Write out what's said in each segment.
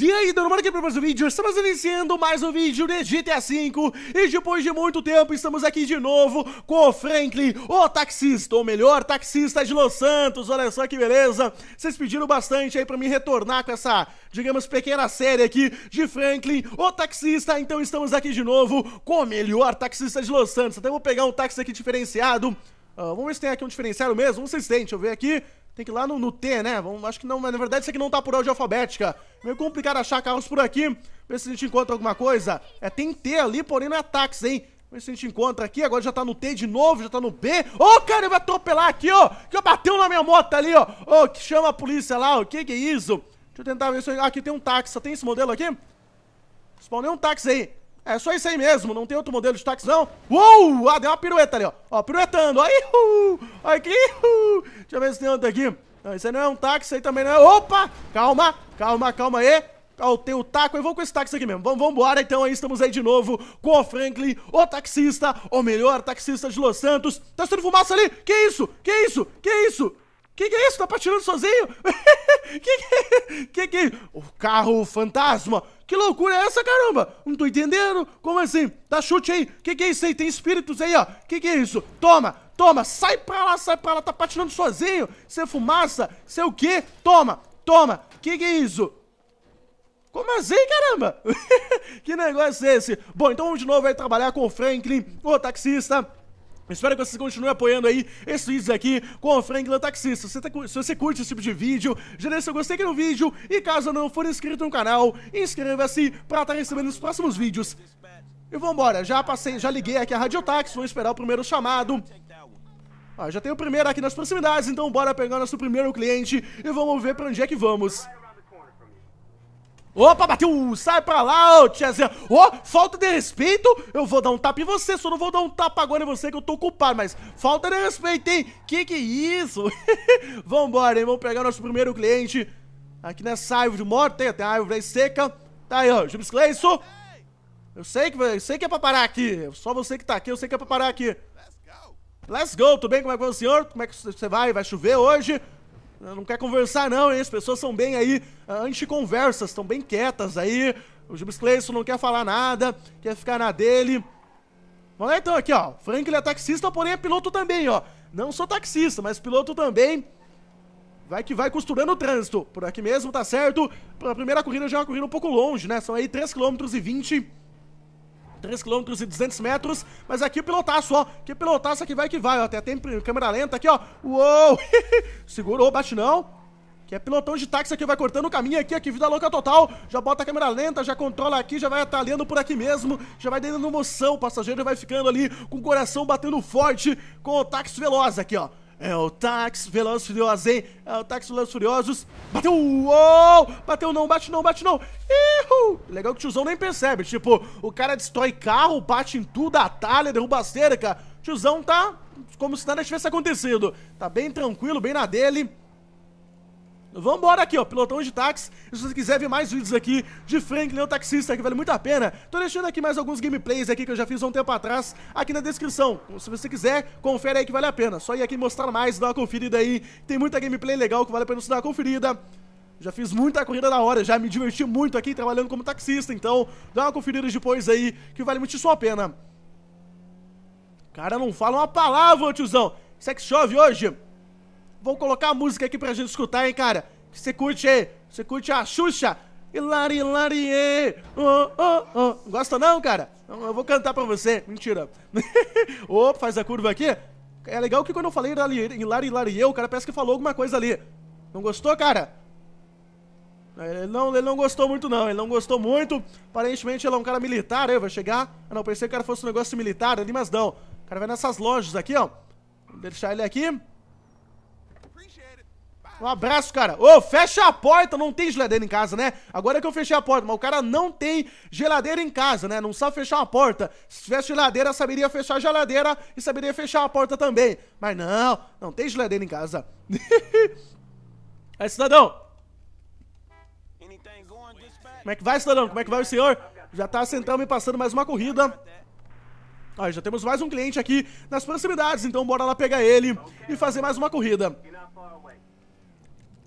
E aí, dando uma aqui para mais um vídeo, estamos iniciando mais um vídeo de GTA V E depois de muito tempo, estamos aqui de novo com o Franklin, o taxista, ou melhor, taxista de Los Santos Olha só que beleza, vocês pediram bastante aí para me retornar com essa, digamos, pequena série aqui de Franklin, o taxista Então estamos aqui de novo com o melhor taxista de Los Santos Até vou pegar um táxi aqui diferenciado uh, Vamos ver se tem aqui um diferenciado mesmo, não sei se tem, deixa eu ver aqui tem que ir lá no, no T, né? Vamos, acho que não, mas na verdade isso aqui não tá por ordem alfabética. Meio complicado achar carros por aqui. Ver se a gente encontra alguma coisa. É, tem T ali, porém não é táxi, hein? Ver se a gente encontra aqui. Agora já tá no T de novo, já tá no B. Ô, oh, cara, ele vai atropelar aqui, ó. Que eu bateu na minha moto ali, ó. Ô, oh, que chama a polícia lá, ó. O que que é isso? Deixa eu tentar ver se... Ah, aqui tem um táxi. Só tem esse modelo aqui? Spawnei um táxi aí. É só isso aí mesmo, não tem outro modelo de táxi, não. Uou! Ah, deu uma pirueta ali, ó. Ó, piruetando. Aí, uh, aqui, uh. Deixa eu ver se tem outro aqui. Não, isso aí não é um táxi, isso aí também não é... Opa! Calma, calma, calma aí. Ó, tem o taco, eu vou com esse táxi aqui mesmo. Vamos, vamos embora, então aí estamos aí de novo com o Franklin, o taxista, o melhor, taxista de Los Santos. Tá sendo fumaça ali? Que isso? Que isso? Que isso? Que que é isso? Tá patinando sozinho? que que... É que que... É o carro fantasma que loucura é essa, caramba? Não tô entendendo. Como assim? Dá chute aí. Que que é isso aí? Tem espíritos aí, ó. Que que é isso? Toma, toma. Sai pra lá, sai pra lá. Tá patinando sozinho. é fumaça. é o quê? Toma, toma. Que que é isso? Como assim, caramba? que negócio é esse? Bom, então de novo vai trabalhar com o Franklin, o taxista Espero que vocês continuem apoiando aí esses vídeos aqui com o Franklin Taxista. Se, você curte esse tipo de vídeo, já deixa seu gostei aqui no vídeo. E caso não for inscrito no canal, inscreva-se para estar tá recebendo os próximos vídeos. E vambora, já passei, já liguei aqui a taxi vamos esperar o primeiro chamado. já tem o primeiro aqui nas proximidades, então bora pegar nosso primeiro cliente e vamos ver para onde é que vamos. Opa, bateu! Sai pra lá, ô tiazinha! Ô, falta de respeito! Eu vou dar um tapa em você, só não vou dar um tapa agora em você que eu tô culpado, mas falta de respeito, hein? Que que é isso? Vambora, hein? Vamos pegar nosso primeiro cliente aqui nessa árvore morta, hein? Tem a árvore aí seca. Tá aí, ó, James Clayson. Eu sei que, eu sei que é pra parar aqui. Só você que tá aqui, eu sei que é pra parar aqui. Let's go, tudo bem? Como é que vai o senhor? Como é que você vai? Vai chover hoje? não quer conversar não, hein? As pessoas são bem aí ah, anti-conversas, estão bem quietas aí. O Jubes Clayson não quer falar nada, quer ficar na dele. Vamos lá então aqui, ó. Frank ele é taxista, porém é piloto também, ó. Não sou taxista, mas piloto também. Vai que vai costurando o trânsito. Por aqui mesmo, tá certo. A primeira corrida já é uma corrida um pouco longe, né? São aí 3,20 km. 3 km e 200 metros, mas aqui o pilotaço, ó, que pilotaço aqui é vai que vai, ó, até tem câmera lenta aqui, ó, uou, segurou, bate não, que é pilotão de táxi aqui, vai cortando o caminho aqui, aqui, vida louca total. Já bota a câmera lenta, já controla aqui, já vai atalhando por aqui mesmo. Já vai dando emoção, o passageiro vai ficando ali com o coração batendo forte com o táxi veloz aqui, ó. É o táxi, Velozes Furiosos, hein? É o táxi, Velozes Furiosos. Bateu! Uou! Bateu não, bate não, bate não. Ihu! Legal que o tiozão nem percebe. Tipo, o cara destrói carro, bate em tudo, atalha, derruba a cerca. O tiozão tá como se nada tivesse acontecido. Tá bem tranquilo, bem na dele. Vamos aqui, ó, pilotão de táxi. Se você quiser ver mais vídeos aqui de Franklin, o taxista, que vale muito a pena, tô deixando aqui mais alguns gameplays aqui que eu já fiz há um tempo atrás, aqui na descrição. Se você quiser, confere aí que vale a pena. Só ir aqui mostrar mais, dar uma conferida aí. Tem muita gameplay legal que vale a pena você dar uma conferida. Já fiz muita corrida na hora, já me diverti muito aqui trabalhando como taxista, então dá uma conferida depois aí, que vale muito a pena. Cara, não fala uma palavra, tiozão. Sex chove hoje. Vou colocar a música aqui pra gente escutar, hein, cara. Você curte aí, você curte a Xuxa. Hilari, hilari, oh, oh, oh. Gosta não, cara? Eu vou cantar pra você. Mentira. Opa, faz a curva aqui. É legal que quando eu falei hilari, hilari, o cara parece que falou alguma coisa ali. Não gostou, cara? Ele não, ele não gostou muito, não. Ele não gostou muito. Aparentemente ele é um cara militar, aí vai chegar. Ah, não, pensei que o cara fosse um negócio militar ali, mas não. O cara vai nessas lojas aqui, ó. Vou deixar ele aqui. Um abraço, cara. Ô, fecha a porta, não tem geladeira em casa, né? Agora é que eu fechei a porta, mas o cara não tem geladeira em casa, né? Não sabe fechar a porta. Se tivesse geladeira, saberia fechar a geladeira e saberia fechar a porta também. Mas não, não tem geladeira em casa. é, cidadão. Como é que vai, cidadão? Como é que vai o senhor? Já tá sentando e passando mais uma corrida. Aí já temos mais um cliente aqui nas proximidades, então bora lá pegar ele e fazer mais uma corrida.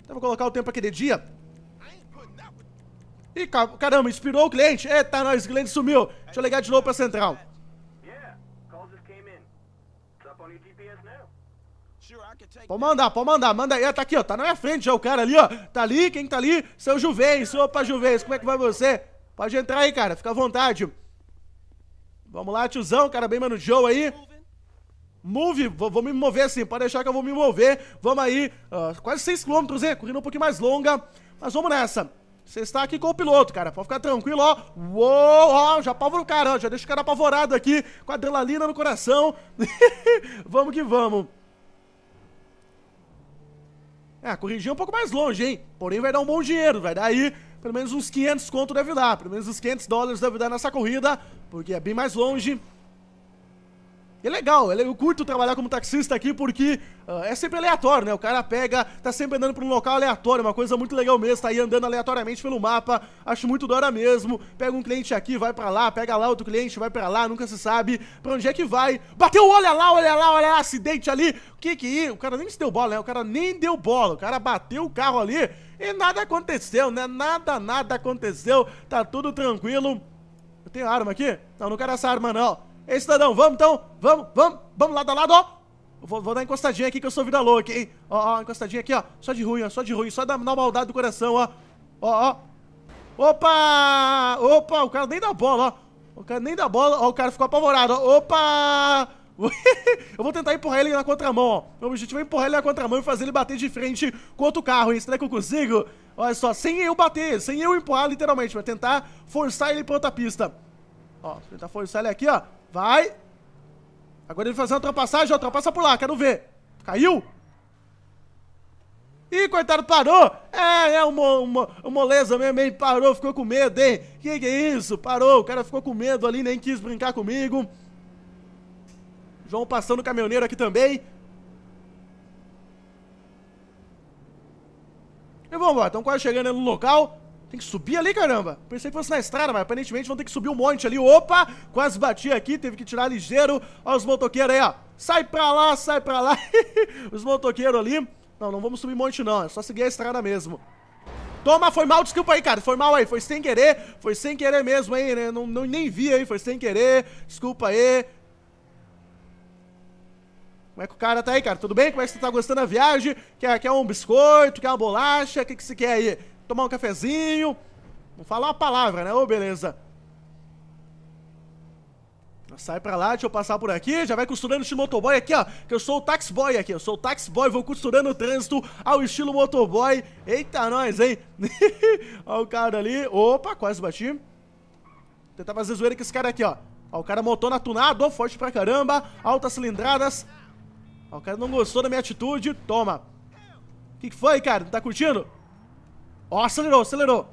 Então vou colocar o tempo aqui de dia. Ih, caramba, inspirou o cliente. Eita, nós, o cliente sumiu. Deixa eu ligar de novo pra central. Pode mandar, pode mandar, manda aí, ah, tá aqui, ó, tá na minha frente já o cara ali, ó, tá ali, quem tá ali? Seu Juvencio, opa, juvens como é que vai você? Pode entrar aí, cara, fica à vontade. Vamos lá, tiozão, cara bem mano Joe aí. Move, vou, vou me mover assim, pode deixar que eu vou me mover. Vamos aí, uh, quase 6km, hein? Corrida um pouquinho mais longa. Mas vamos nessa. Você está aqui com o piloto, cara. Pode ficar tranquilo, ó. Uou, ó, já apavora o cara, ó. Já deixa o cara apavorado aqui, com a adrenalina no coração. vamos que vamos. É, corrigir um pouco mais longe, hein? Porém, vai dar um bom dinheiro, vai dar aí pelo menos uns 500 conto deve dar. Pelo menos uns 500 dólares deve dar nessa corrida, porque é bem mais longe é legal, é eu curto trabalhar como taxista aqui porque uh, é sempre aleatório, né? O cara pega, tá sempre andando por um local aleatório, uma coisa muito legal mesmo, tá aí andando aleatoriamente pelo mapa, acho muito da hora mesmo. Pega um cliente aqui, vai pra lá, pega lá outro cliente, vai pra lá, nunca se sabe pra onde é que vai. Bateu, olha lá, olha lá, olha lá, acidente ali. O que que... O cara nem se deu bola, né? O cara nem deu bola, o cara bateu o carro ali e nada aconteceu, né? Nada, nada aconteceu, tá tudo tranquilo. Eu tenho arma aqui? Não, não quero essa arma não. Ei, cidadão, vamos então, vamos, vamos, vamos lado a lado, ó. Vou, vou dar encostadinha aqui que eu sou vida louca, hein? Ó, ó, encostadinha aqui, ó. Só de ruim, ó, só de ruim, só da, maldade do coração, ó. Ó, ó. Opa! Opa, o cara nem dá bola, ó. O cara nem dá bola, ó, o cara ficou apavorado, ó. Opa! eu vou tentar empurrar ele na contramão, ó. Meu objetivo é empurrar ele na contramão e fazer ele bater de frente com outro carro, hein? Será que eu consigo? Olha só, sem eu bater, sem eu empurrar, literalmente. Vai tentar forçar ele pra outra pista. Ó, tentar forçar ele aqui, ó. Vai. Agora ele faz uma ultrapassagem, ultrapassa por lá, quero ver. Caiu? Ih, coitado, parou! É, é uma, uma, uma moleza mesmo, hein? parou, ficou com medo, hein? Que que é isso? Parou, o cara ficou com medo ali, nem quis brincar comigo. João passando o caminhoneiro aqui também. E vamos lá, estamos quase chegando no local. Tem que subir ali, caramba. Pensei que fosse na estrada, mas aparentemente vão ter que subir um monte ali. Opa, quase bati aqui, teve que tirar ligeiro. Olha os motoqueiros aí, ó. Sai pra lá, sai pra lá. os motoqueiros ali. Não, não vamos subir monte não, é só seguir a estrada mesmo. Toma, foi mal, desculpa aí, cara. Foi mal aí, foi sem querer. Foi sem querer mesmo, aí. né? Não, não, nem vi aí, foi sem querer. Desculpa aí. Como é que o cara tá aí, cara? Tudo bem? Como é que você tá gostando da viagem? Quer, quer um biscoito? Quer uma bolacha? O que, que você quer aí? tomar um cafezinho, não falar uma palavra, né? Ô, oh, beleza. Sai pra lá, deixa eu passar por aqui. Já vai costurando o estilo motoboy aqui, ó. Que eu sou o taxboy aqui. Eu sou o taxboy, vou costurando o trânsito ao estilo motoboy. Eita, nós, hein? ó, o cara ali. Opa, quase bati. Vou tentar fazer zoeira com esse cara aqui, ó. Ó, o cara motona tunado, forte pra caramba. Altas cilindradas. Ó, o cara não gostou da minha atitude. Toma. O que, que foi, cara? Não tá curtindo? Ó, acelerou, acelerou.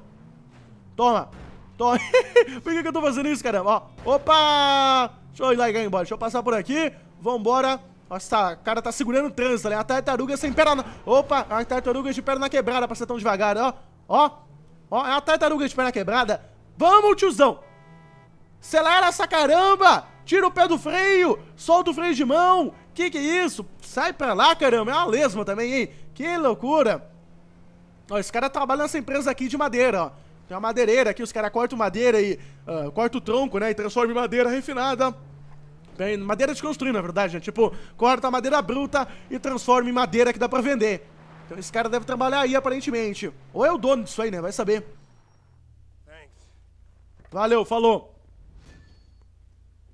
Toma. Toma. por que, que eu tô fazendo isso, caramba? Ó, opa! Deixa eu ir lá e ganhar embora. Deixa eu passar por aqui. Vambora. Nossa, o cara tá segurando o trânsito ali. Né? A tartaruga sem perna na... Opa, a tartaruga de perna quebrada pra ser tão devagar, ó. Ó, ó, é a tartaruga de perna quebrada. Vamos, tiozão. Acelera essa caramba. Tira o pé do freio. Solta o freio de mão. Que que é isso? Sai pra lá, caramba. É uma lesma também, hein? Que loucura. Ó, esse cara trabalha nessa empresa aqui de madeira, ó. Tem uma madeireira aqui, os caras cortam madeira e uh, ah, cortam o tronco, né? E transformam em madeira refinada. bem madeira de construir, na verdade, né? Tipo, corta a madeira bruta e transforma em madeira que dá pra vender. Então esse cara deve trabalhar aí, aparentemente. Ou é o dono disso aí, né? Vai saber. Valeu, falou.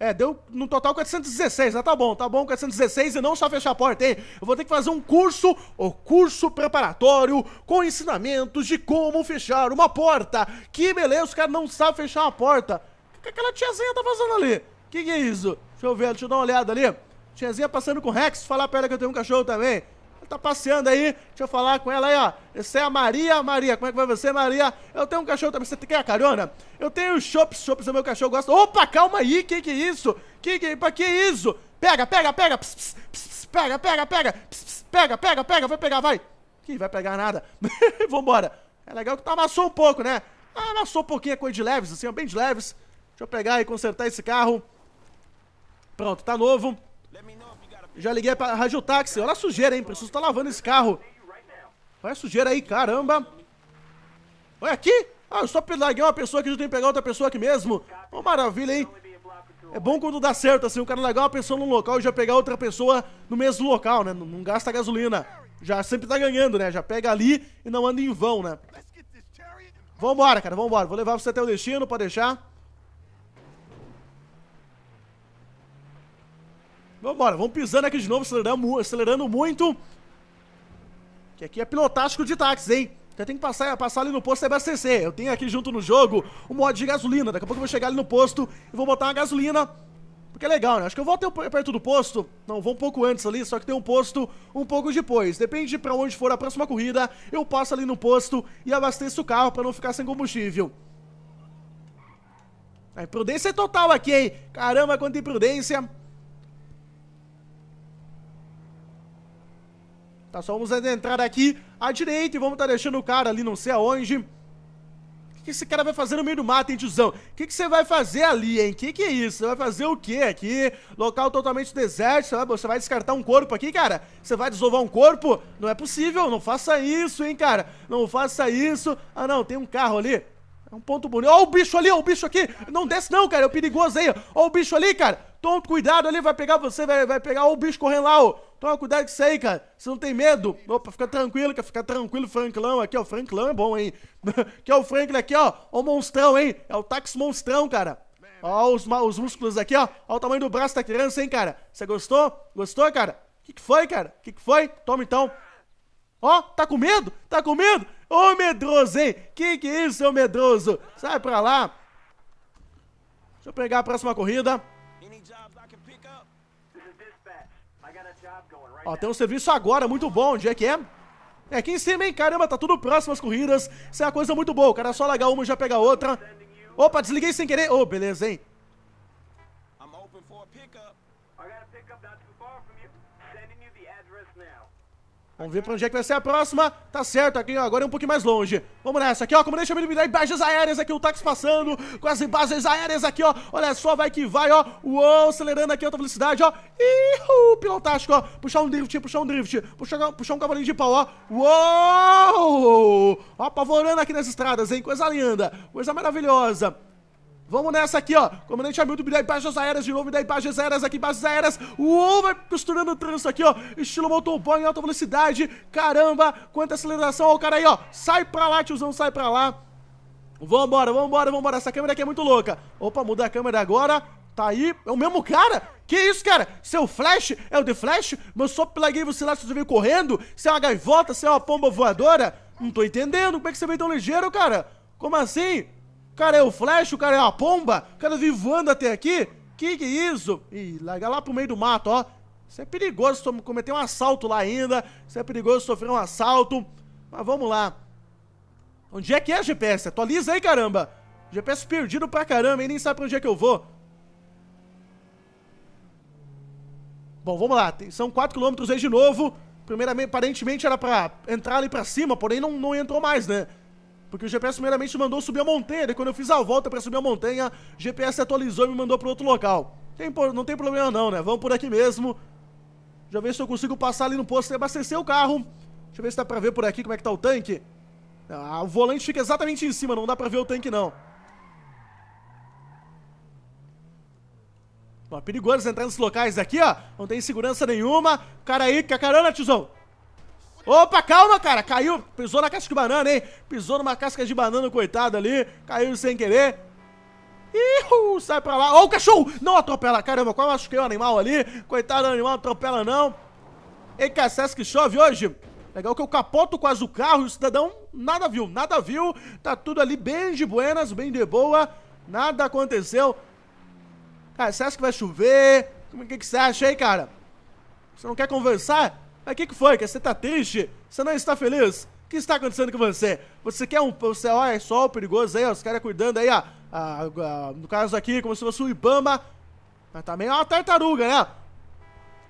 É, deu no total 416, né? Tá bom, tá bom, 416 e não só fechar a porta, hein? Eu vou ter que fazer um curso, o curso preparatório com ensinamentos de como fechar uma porta. Que beleza, os cara não sabe fechar uma porta. O que aquela tiazinha tá fazendo ali? Que que é isso? Deixa eu ver, deixa eu dar uma olhada ali. Tiazinha passando com o Rex, falar pra ela que eu tenho um cachorro também tá passeando aí. Deixa eu falar com ela aí, ó. Essa é a Maria. Maria, como é que vai você, Maria? Eu tenho um cachorro também. Você quer a carona? Eu tenho chops, chops, o meu cachorro gosta. Opa, calma aí, que que é isso? Que que, pra que é isso? Pega, pega, pega. Pss, pss, pss, pega, pega, pega. pega, pega, pega. Vai pegar, vai. Que vai pegar nada. Vambora. É legal que tá amassou um pouco, né? Ah, amassou um pouquinho a é coisa de leves, assim, ó, bem de leves. Deixa eu pegar e consertar esse carro. Pronto, tá novo. Já liguei pra Rádio Táxi. Olha a sujeira, hein? Preciso estar tá lavando esse carro. Olha a sujeira aí, caramba. Olha aqui. Ah, eu só larguei uma pessoa que eu tenho que pegar outra pessoa aqui mesmo. Uma oh, maravilha, hein? É bom quando dá certo, assim, o cara largar uma pessoa num local e já pegar outra pessoa no mesmo local, né? Não, não gasta gasolina. Já sempre tá ganhando, né? Já pega ali e não anda em vão, né? Vambora, cara, vambora. Vou levar você até o destino, pode deixar. Vamos embora, vamos pisando aqui de novo, acelerando, acelerando muito. Que aqui é pilotástico de táxi, hein? já tem que passar, passar ali no posto e é abastecer. Eu tenho aqui junto no jogo um mod de gasolina. Daqui a pouco eu vou chegar ali no posto e vou botar uma gasolina. Porque é legal, né? Acho que eu vou até perto do posto. Não, vou um pouco antes ali, só que tem um posto um pouco depois. Depende pra onde for a próxima corrida, eu passo ali no posto e abasteço o carro pra não ficar sem combustível. A imprudência é total aqui, hein? Caramba, quanta imprudência. Tá, só vamos entrar aqui à direita e vamos estar tá deixando o cara ali não sei aonde. O que, que esse cara vai fazer no meio do mato, hein, tiozão? O que, que você vai fazer ali, hein? O que, que é isso? Você vai fazer o que aqui? Local totalmente deserto, você vai, você vai descartar um corpo aqui, cara? Você vai desovar um corpo? Não é possível, não faça isso, hein, cara? Não faça isso. Ah, não, tem um carro ali. É um ponto bonito. Ó oh, o bicho ali, ó oh, o bicho aqui. Não desce não, cara, é perigoso aí. Ó oh, o bicho ali, cara. Toma cuidado ali, vai pegar você, vai, vai pegar o bicho correndo lá, ó. Toma cuidado com isso aí, cara. Você não tem medo? Opa, fica tranquilo, cara. Fica tranquilo, Franklão. Aqui, ó. Franklão é bom, hein? aqui é o Franklin aqui, ó. Ó o monstrão, hein? É o táxi monstrão, cara. Ó os, os músculos aqui, ó. Ó o tamanho do braço da criança, hein, cara. Você gostou? Gostou, cara? O que, que foi, cara? O que, que foi? Toma, então. Ó, tá com medo? Tá com medo? Ô, medroso, hein? Que que é isso, seu medroso? Sai pra lá. Deixa eu pegar a próxima corrida. Ó, tem um serviço agora muito bom. Onde é que é? É aqui em cima, hein? Caramba, tá tudo próximo às corridas. Isso é uma coisa muito boa. O cara é só largar uma e já pegar outra. Opa, desliguei sem querer. Ô, oh, beleza, hein? Vamos ver pra onde é que vai ser a próxima. Tá certo, aqui ó, agora é um pouquinho mais longe. Vamos nessa aqui, ó. Como deixa eu eliminar bases aéreas aqui, o táxi passando com as bases aéreas aqui, ó. Olha só, vai que vai, ó. Uou, acelerando aqui alta velocidade, ó. Ih, pilotástico, ó. Puxar um drift, puxar um drift. Puxar, puxar um cavalinho de pau, ó. Uou! Ó, apavorando aqui nas estradas, hein. Coisa linda, coisa maravilhosa. Vamos nessa aqui, ó. Comandante Hamilton, me dá baixas aéreas de novo, me dá baixas aéreas aqui, baixas aéreas. Uou, vai costurando o trânsito aqui, ó. Estilo motoboy em alta velocidade. Caramba, quanta aceleração. Ó, o cara aí, ó. Sai pra lá, tiozão, sai pra lá. Vambora, vambora, vambora. Essa câmera aqui é muito louca. Opa, muda a câmera agora. Tá aí, é o mesmo cara? Que isso, cara? Seu Flash? É o The Flash? Mas só plaguei você lá se você veio correndo? Você é uma gaivota? Você é uma pomba voadora? Não tô entendendo. Como é que você veio tão ligeiro, cara? Como assim? O cara é o Flash, o cara é a pomba, o cara vive voando até aqui. Que que é isso? E larga lá pro meio do mato, ó. Isso é perigoso cometer um assalto lá ainda. Isso é perigoso sofrer um assalto. Mas vamos lá. Onde é que é GPS? Atualiza aí, caramba. GPS perdido pra caramba, e nem sabe pra onde é que eu vou. Bom, vamos lá. São 4km aí de novo. Primeiramente, aparentemente era pra entrar ali pra cima, porém não, não entrou mais, né? Porque o GPS primeiramente mandou subir a montanha, e quando eu fiz a volta para subir a montanha, o GPS atualizou e me mandou para outro local. Tem, não tem problema não, né? Vamos por aqui mesmo. Já ver se eu consigo passar ali no posto e abastecer o carro. Deixa eu ver se dá pra ver por aqui como é que tá o tanque. Ah, o volante fica exatamente em cima, não dá pra ver o tanque não. Ó, perigoso entrar nesses locais aqui, ó. Não tem segurança nenhuma. Cara aí, que a carona, tiozão. Opa, calma, cara. Caiu, pisou na casca de banana, hein? Pisou numa casca de banana, coitado ali. Caiu sem querer. Ihu, sai pra lá. oh, o cachorro! Não atropela, caramba. Quase machuquei o animal ali. Coitado do animal, atropela não. Ei, cacete, que chove hoje. Legal que eu capoto quase o carro e o cidadão nada viu, nada viu. Tá tudo ali bem de buenas, bem de boa. Nada aconteceu. Cara, você acha que vai chover? O que, que você acha aí, cara? Você não quer conversar? Mas o que, que foi? Que você tá triste? Você não está feliz? O que está acontecendo com você? Você quer um. Você, ó, é só perigoso aí, ó, os caras cuidando aí, ó. A, a, no caso aqui, como se fosse o Ibama. Mas também é uma tartaruga, né?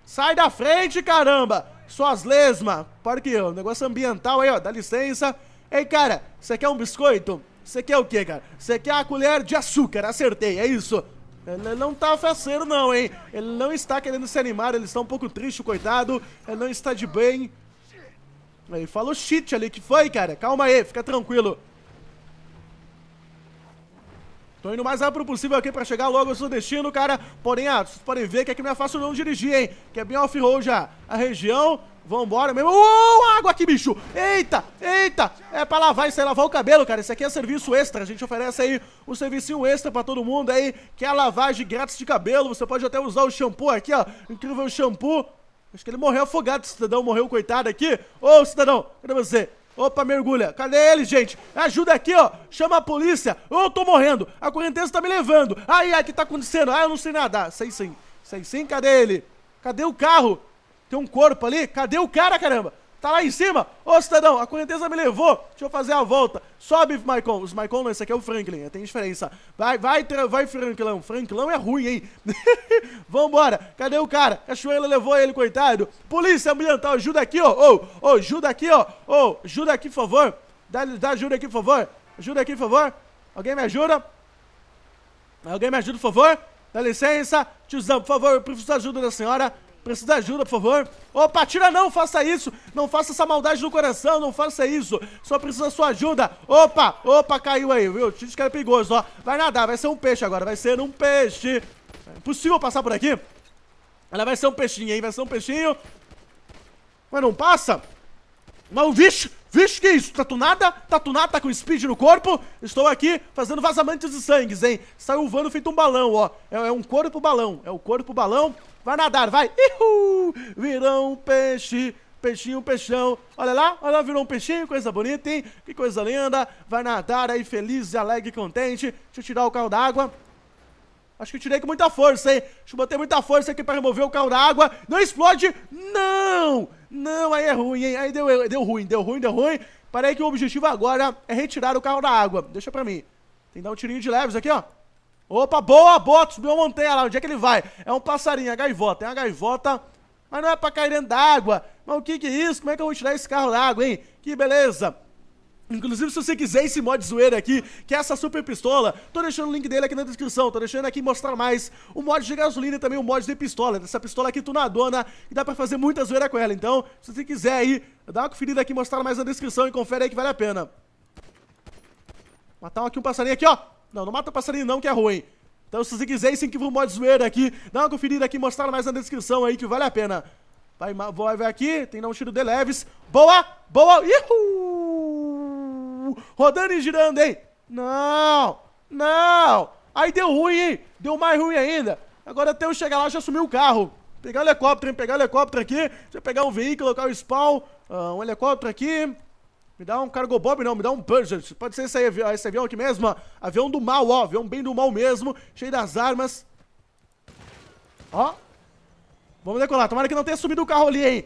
Sai da frente, caramba! Suas lesmas! Para aqui, ó. Negócio ambiental aí, ó. Dá licença. Ei, cara, você quer um biscoito? Você quer o quê, cara? Você quer a colher de açúcar, acertei, é isso. Ele não tá faceiro não, hein? Ele não está querendo se animar, ele está um pouco triste, coitado. Ele não está de bem. Ele falou shit ali, que foi, cara? Calma aí, fica tranquilo. Tô indo o mais rápido possível aqui pra chegar logo ao seu destino, cara. Porém, ah, vocês podem ver que aqui não é fácil não dirigir, hein? Que é bem off-road já. A região Vambora mesmo. Uou, água aqui, bicho. Eita, eita. É pra lavar e aí, lavar o cabelo, cara. Isso aqui é serviço extra. A gente oferece aí um serviço extra pra todo mundo aí, que é a lavagem grátis de cabelo. Você pode até usar o shampoo aqui, ó. Incrível shampoo. Acho que ele morreu afogado, cidadão. Morreu, coitado aqui. Ô, cidadão, cadê você? Opa, mergulha. Cadê ele, gente? Ajuda aqui, ó. Chama a polícia. Eu tô morrendo. A correnteza tá me levando. Ai, ai, o que tá acontecendo? Ah, eu não sei nadar. Sei sim. Sei sim, cadê ele? Cadê o carro? tem um corpo ali, cadê o cara, caramba? Tá lá em cima? Ô, cidadão, a correnteza me levou. Deixa eu fazer a volta. Sobe, Maicon. Os Maicon não, esse aqui é o Franklin. Tem diferença. Vai, vai, vai, Franklin. Franklin é ruim, hein? Vambora. Cadê o cara? Cachoeira levou ele, coitado. Polícia ambiental, ajuda aqui, ó. Ô, ô, ajuda aqui, ó. Ô, ajuda aqui, por favor. Dá, dá ajuda aqui, por favor. Ajuda aqui, por favor. Alguém me ajuda? Alguém me ajuda, por favor? Dá licença. Tiozão, por favor, eu preciso da ajuda da senhora. Preciso de ajuda, por favor. Opa, tira não, faça isso. Não faça essa maldade no coração, não faça isso. Só precisa da sua ajuda. Opa, opa, caiu aí, viu? Tite que era perigoso, ó. Vai nadar, vai ser um peixe agora, vai ser um peixe. É impossível passar por aqui? Ela vai ser um peixinho, hein? Vai ser um peixinho. Mas não passa? Mas, bicho, vixe, que isso? Tatunada, tá tatunada, tá, tá com speed no corpo. Estou aqui fazendo vazamentos de sangues, hein? Saiu voando feito um balão, ó. É, é um corpo balão, é o corpo balão. Vai nadar, vai. Ihu! Virou um peixe, peixinho, peixão. Olha lá, olha lá, virou um peixinho, coisa bonita, hein? Que coisa linda. Vai nadar aí feliz, alegre, contente. Deixa eu tirar o carro d'água. Acho que eu tirei com muita força, hein? Deixa eu botar muita força aqui pra remover o carro d'água. Não explode! Não! Não, aí é ruim, hein? Aí deu, deu ruim, deu ruim, deu ruim. Parei que o objetivo agora é retirar o carro da água. Deixa pra mim. Tem que dar um tirinho de leves aqui, ó. Opa, boa, boa, subiu a montanha lá. Onde é que ele vai? É um passarinho, a é gaivota. É uma gaivota, mas não é pra cair dentro d'água. Mas o que que é isso? Como é que eu vou tirar esse carro d'água, hein? Que beleza. Inclusive, se você quiser esse mod zoeira aqui, que é essa super pistola, tô deixando o link dele aqui na descrição, tô deixando aqui mostrar mais o mod de gasolina e também o mod de pistola, dessa pistola aqui tunadona, que dá pra fazer muita zoeira com ela. Então, se você quiser aí, dá uma conferida aqui, mostrar mais na descrição e confere aí que vale a pena. Matar aqui um passarinho aqui, ó. Não, não mata passarinho não, que é ruim. Então se vocês quiserem, sim, que vou modo zoeira aqui. Dá uma conferida aqui, mostrar mais na descrição aí, que vale a pena. Vai, vai, vai aqui, tem que dar um tiro de leves. Boa, boa, ihu! Rodando e girando, hein? Não, não. Aí deu ruim, hein? Deu mais ruim ainda. Agora até eu chegar lá, já sumiu o carro. Pegar o helicóptero, hein? Pegar o helicóptero aqui. Deixa eu pegar um veículo, colocar o spawn. Uh, um helicóptero aqui. Me dá um cargo bob, não, me dá um Purge. Pode ser esse, esse avião aqui mesmo, Avião do mal, ó. Avião bem do mal mesmo, cheio das armas. Ó. Vamos decolar. Tomara que não tenha subido o carro ali, hein.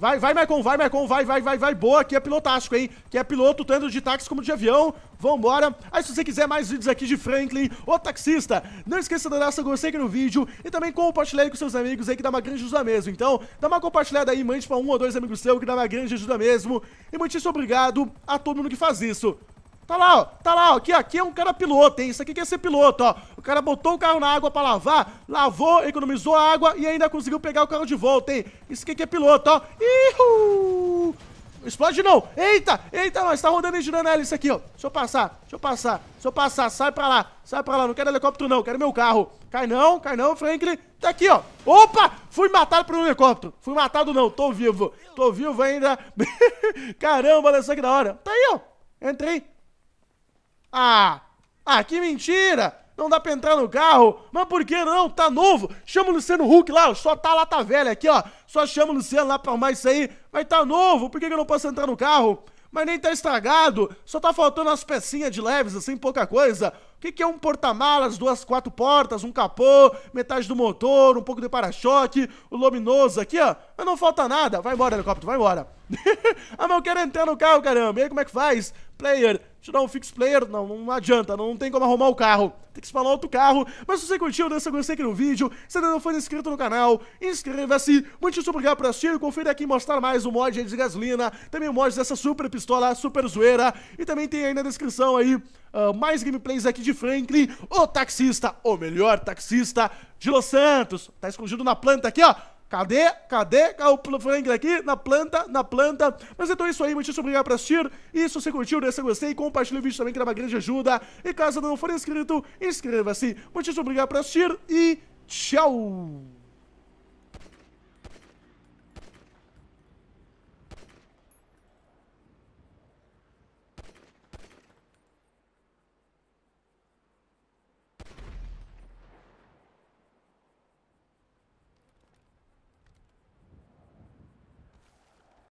Vai, vai, Marcon, vai, Marcon, vai, vai, vai, vai. Boa, aqui é pilotástico, hein? Que é piloto, tanto de táxi como de avião. Vambora. Aí se você quiser mais vídeos aqui de Franklin, o taxista, não esqueça de dar seu gostei aqui no vídeo e também compartilhar aí com seus amigos aí que dá uma grande ajuda mesmo. Então, dá uma compartilhada aí, mande pra um ou dois amigos seus que dá uma grande ajuda mesmo. E muitíssimo obrigado a todo mundo que faz isso. Tá lá, ó. Tá lá, ó. Aqui, aqui é um cara piloto, hein? Isso aqui quer ser piloto, ó. O cara botou o carro na água pra lavar, lavou, economizou a água e ainda conseguiu pegar o carro de volta, hein? Isso aqui é piloto, ó. Ihu! Explode não! Eita! Eita, nós tá rodando e girando ela isso aqui, ó. Deixa eu passar, deixa eu passar, deixa eu passar. Sai pra lá, sai pra lá. Não quero helicóptero, não. Quero meu carro. Cai não, cai não, Franklin. Tá aqui, ó. Opa! Fui matado por um helicóptero. Fui matado não, tô vivo. Tô vivo ainda. Caramba, olha só que da hora. Tá aí, ó. Entrei, ah, ah, que mentira! Não dá pra entrar no carro. Mas por que não? Tá novo. Chama o Luciano Huck lá. Só tá lá, tá velha aqui, ó. Só chama o Luciano lá pra arrumar isso aí. Mas tá novo. Por que, que eu não posso entrar no carro? Mas nem tá estragado. Só tá faltando as pecinhas de leves, assim, pouca coisa. O que, que é um porta-malas, duas, quatro portas, um capô, metade do motor, um pouco de para-choque, o luminoso aqui, ó. Mas não falta nada. Vai embora, helicóptero, vai embora. ah, mas eu quero entrar no carro, caramba. E aí, como é que faz? Player, te dar um fix player, não, não adianta, não tem como arrumar o carro. Tem que se falar outro carro. Mas se você curtiu, deixa seu gostei aqui no vídeo. Se ainda não foi inscrito no canal, inscreva-se. Muito obrigado por assistir. Confira aqui mostrar mais o mod de gasolina. Também o mod dessa super pistola, super zoeira. E também tem aí na descrição aí uh, mais gameplays aqui de Franklin, o taxista, o melhor taxista de Los Santos. Tá escondido na planta aqui, ó. Cadê? Cadê ah, o Frank aqui? Na planta, na planta. Mas então é isso aí, muitíssimo obrigado por assistir. E se você curtiu, deixa gostei, compartilha o vídeo também, que dá é uma grande ajuda. E caso não for inscrito, inscreva-se. Muitíssimo obrigado por assistir e tchau!